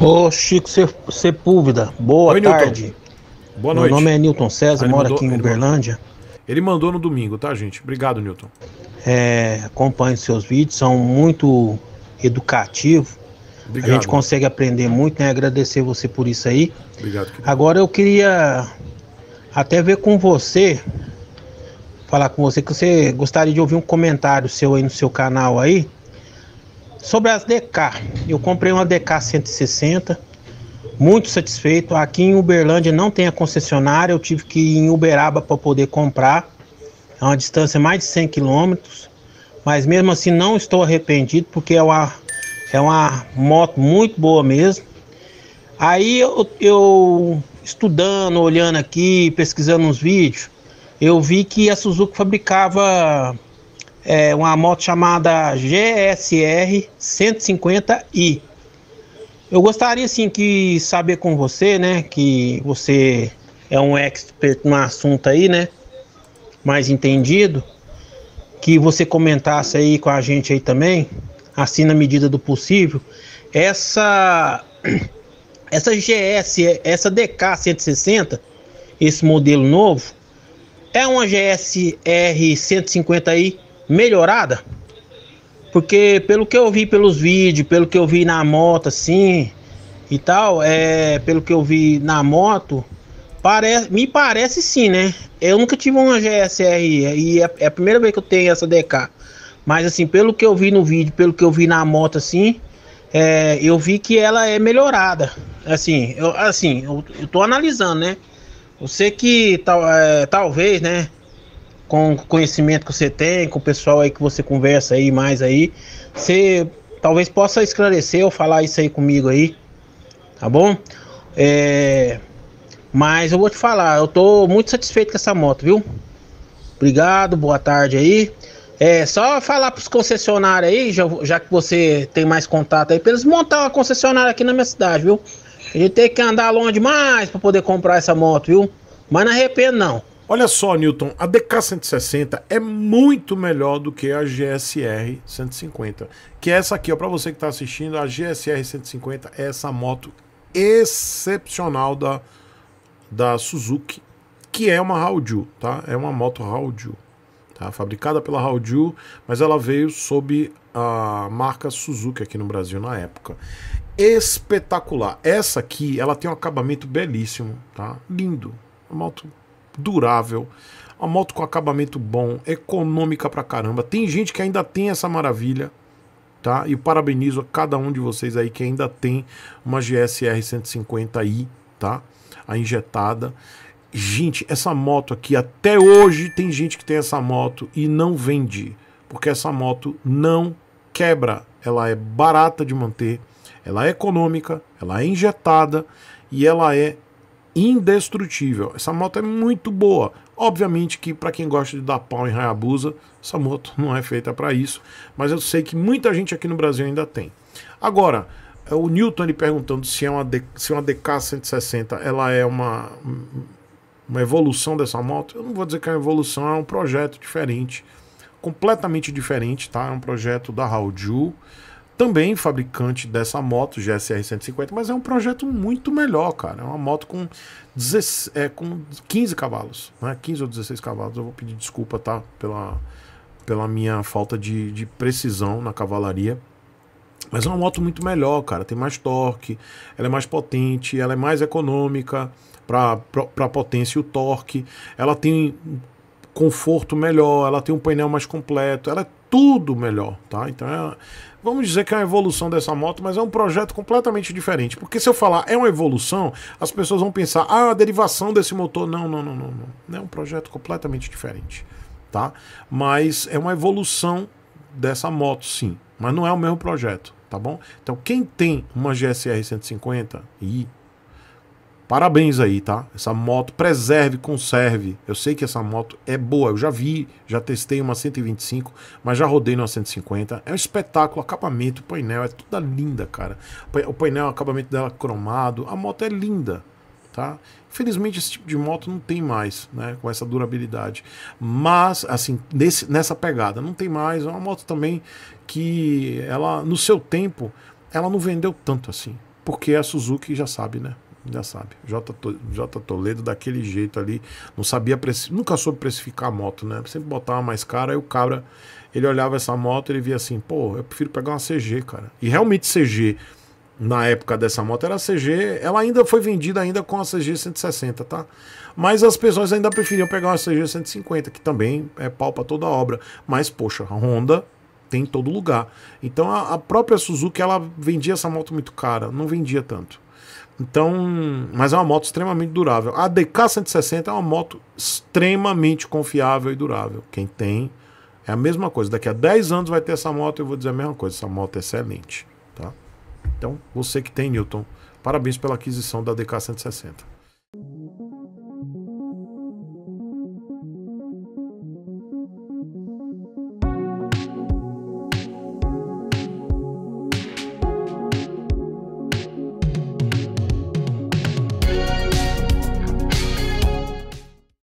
Ô Chico Sepúlveda, boa Oi, tarde. Newton. Boa noite. Meu nome é Newton César, mora moro aqui em Uberlândia. Mandou. Ele mandou no domingo, tá, gente? Obrigado, Newton. É, acompanhe seus vídeos, são muito educativos. Obrigado. A gente consegue aprender muito, né? Agradecer você por isso aí. Obrigado. Querido. Agora eu queria até ver com você, falar com você que você gostaria de ouvir um comentário seu aí no seu canal aí Sobre as DK, eu comprei uma DK 160, muito satisfeito. Aqui em Uberlândia não tem a concessionária, eu tive que ir em Uberaba para poder comprar. É uma distância mais de 100 quilômetros, mas mesmo assim não estou arrependido porque é uma, é uma moto muito boa mesmo. Aí eu, eu estudando, olhando aqui, pesquisando uns vídeos, eu vi que a Suzuki fabricava é, uma moto chamada GSR 150i. Eu gostaria sim que saber com você, né, que você é um expert no assunto aí, né, mais entendido, que você comentasse aí com a gente aí também, assim na medida do possível, essa essa GS, essa DK 160, esse modelo novo, é uma GSR 150i melhorada? Porque pelo que eu vi pelos vídeos, pelo que eu vi na moto assim e tal, é, pelo que eu vi na moto, parece, me parece sim, né? Eu nunca tive uma GSR é, e é, é a primeira vez que eu tenho essa DK. Mas assim, pelo que eu vi no vídeo, pelo que eu vi na moto assim, é, eu vi que ela é melhorada. Assim, eu, assim, eu, eu tô analisando, né? Eu sei que tal, é, talvez, né? com o conhecimento que você tem, com o pessoal aí que você conversa aí mais aí, você talvez possa esclarecer ou falar isso aí comigo aí, tá bom? É, mas eu vou te falar, eu tô muito satisfeito com essa moto, viu? Obrigado, boa tarde aí. É só falar para os concessionários aí, já, já, que você tem mais contato aí, para eles montar uma concessionária aqui na minha cidade, viu? A gente tem que andar longe demais para poder comprar essa moto, viu? Mas não arrependo não. Olha só, Newton, a DK160 é muito melhor do que a GSR 150, que é essa aqui, ó, para você que está assistindo, a GSR 150 é essa moto excepcional da, da Suzuki, que é uma Haoju, tá? É uma moto Haoju, tá? Fabricada pela Haoju, mas ela veio sob a marca Suzuki aqui no Brasil na época. Espetacular. Essa aqui, ela tem um acabamento belíssimo, tá? Lindo. Uma moto durável, uma moto com acabamento bom, econômica pra caramba. Tem gente que ainda tem essa maravilha, tá? E parabenizo a cada um de vocês aí que ainda tem uma GSR 150i, tá? A injetada. Gente, essa moto aqui, até hoje tem gente que tem essa moto e não vende, porque essa moto não quebra. Ela é barata de manter, ela é econômica, ela é injetada e ela é indestrutível. Essa moto é muito boa. Obviamente que para quem gosta de dar pau em Hayabusa, essa moto não é feita para isso, mas eu sei que muita gente aqui no Brasil ainda tem. Agora, é, o Newton ele perguntando se é uma se uma DK 160, ela é uma uma evolução dessa moto. Eu não vou dizer que é uma evolução, é um projeto diferente, completamente diferente, tá? É um projeto da Raul Ju, também fabricante dessa moto, GSR 150, mas é um projeto muito melhor, cara. É uma moto com, 16, é, com 15 cavalos, né? 15 ou 16 cavalos. Eu vou pedir desculpa, tá? Pela, pela minha falta de, de precisão na cavalaria. Mas é uma moto muito melhor, cara. Tem mais torque, ela é mais potente, ela é mais econômica para a potência e o torque. Ela tem conforto melhor, ela tem um painel mais completo, ela é tudo melhor, tá? Então é, vamos dizer que é uma evolução dessa moto, mas é um projeto completamente diferente. Porque se eu falar é uma evolução, as pessoas vão pensar, ah, a derivação desse motor. Não, não, não, não, não. É um projeto completamente diferente, tá? Mas é uma evolução dessa moto, sim. Mas não é o mesmo projeto, tá bom? Então quem tem uma GSR 150 e Parabéns aí, tá? Essa moto, preserve, conserve. Eu sei que essa moto é boa. Eu já vi, já testei uma 125, mas já rodei numa 150. É um espetáculo, acabamento, painel, é toda linda, cara. O painel, o acabamento dela cromado. A moto é linda, tá? Infelizmente esse tipo de moto não tem mais, né? Com essa durabilidade. Mas, assim, nesse, nessa pegada, não tem mais. É uma moto também que ela, no seu tempo, ela não vendeu tanto assim. Porque a Suzuki já sabe, né? já sabe. J, J Toledo daquele jeito ali, não sabia nunca soube precificar a moto, né? Sempre botava mais cara, aí o Cabra ele olhava essa moto, ele via assim, pô, eu prefiro pegar uma CG, cara. E realmente CG na época dessa moto era CG, ela ainda foi vendida ainda com a CG 160, tá? Mas as pessoas ainda preferiam pegar uma CG 150, que também é pau pra toda obra. Mas, poxa, a Honda tem em todo lugar. Então a, a própria Suzuki, ela vendia essa moto muito cara, não vendia tanto. Então, mas é uma moto extremamente durável. A DK 160 é uma moto extremamente confiável e durável. Quem tem é a mesma coisa. Daqui a 10 anos vai ter essa moto e eu vou dizer a mesma coisa. Essa moto é excelente, tá? Então, você que tem Newton, parabéns pela aquisição da DK 160.